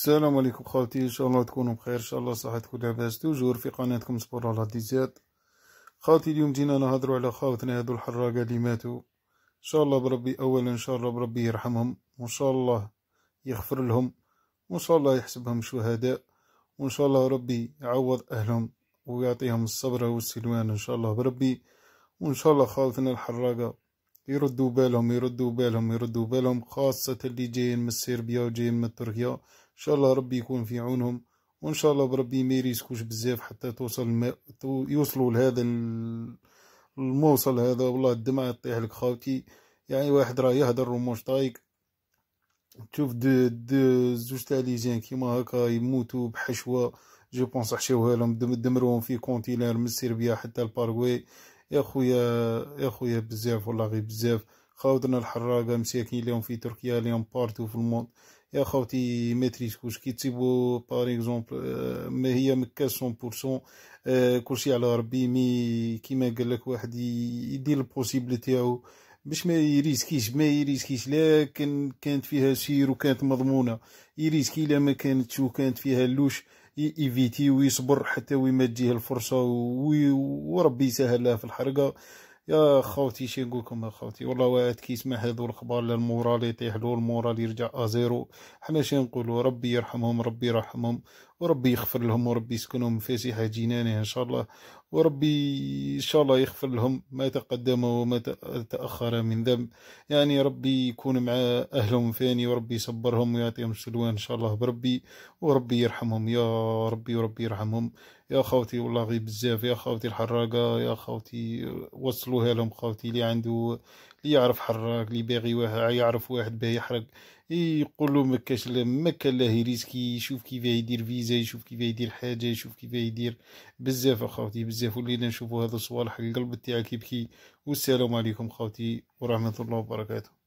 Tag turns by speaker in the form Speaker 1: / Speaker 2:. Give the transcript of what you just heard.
Speaker 1: السلام عليكم خوتي ان شاء الله تكونوا بخير ان شاء الله صحتكم لاباس توجور في قناتكم سبور على ديزات خواتي اليوم جينا نهضروا على خوتنا هذو الحراقه اللي ماتوا ان شاء الله بربي اولا ان شاء الله بربي يرحمهم وان شاء الله يغفر لهم وان شاء الله يحسبهم شهداء وان شاء الله ربي يعوض اهلهم ويعطيهم الصبر والسلوان ان شاء الله بربي وان شاء الله خوتنا الحراقه يردوا بالهم يردوا بالهم يردوا بالهم خاصة اللي جايين من صربيا وجايين من تركيا ان شاء الله ربي يكون في عونهم وان شاء الله بربي ما يريسكوش بزاف حتى توصل ما يوصلوا لهذا الموصل هذا والله الدمعة تطيح لك خاوتي يعني واحد راه يهدر وموش طايق تشوف دو دو زوج تاع زين كيما هكا يموتوا بحشوه جو بونس حشوها لهم دمروهم في كونتينر من صربيا حتى الباراغواي يا خويا يا خويا بزاف والله غير بزاف خاوتنا الحراقه مساكين اليوم في تركيا اليوم بارتو في الموند يا خاوتي ماتريسكوش كي تسيبو بار اكزومبل ما هي مكاش آه، 100% كلشي على ربي مي كيما قالك واحد يدير البوسيبل تاعو باش ما يريسكيش ما يريسكيش لا كان كانت فيها سير وكانت مضمونه يريسكي لا ما كانتش وكانت فيها اللوش ايفيتي ويصبر حتى وين ما تجيه الفرصه وربي يسهل في الحرقه يا خوتي شي نقول لكم يا خوتي والله واحد كيسمع هذو الاخبار لا المورال يطيح له المورال يرجع ازيرو حنا شي نقولوا ربي يرحمهم ربي يرحمهم وربي يغفر لهم وربي يسكنهم سيحة جنانه ان شاء الله وربي ان شاء الله يغفر لهم ما تقدم وما تاخر من ذنب يعني ربي يكون مع اهلهم فاني وربي يصبرهم ويعطيهم السلوان ان شاء الله بربي وربي يرحمهم يا ربي وربي يرحمهم يا خوتي والله غير بزاف يا خوتي الحراقه يا خوتي وصلوا داروها لهم خوتي اللي عنده اللي يعرف حراك اللي باغي واحد يعرف واحد باه يحرق يقول له مكاش مكا لا ريسكي يشوف كيف يدير فيزا يشوف كيف يدير حاجه يشوف كيف يدير بزاف اخوتي بزاف ولينا نشوفوا هذا الصوالح القلب تاعك يبكي والسلام عليكم خوتي ورحمه الله وبركاته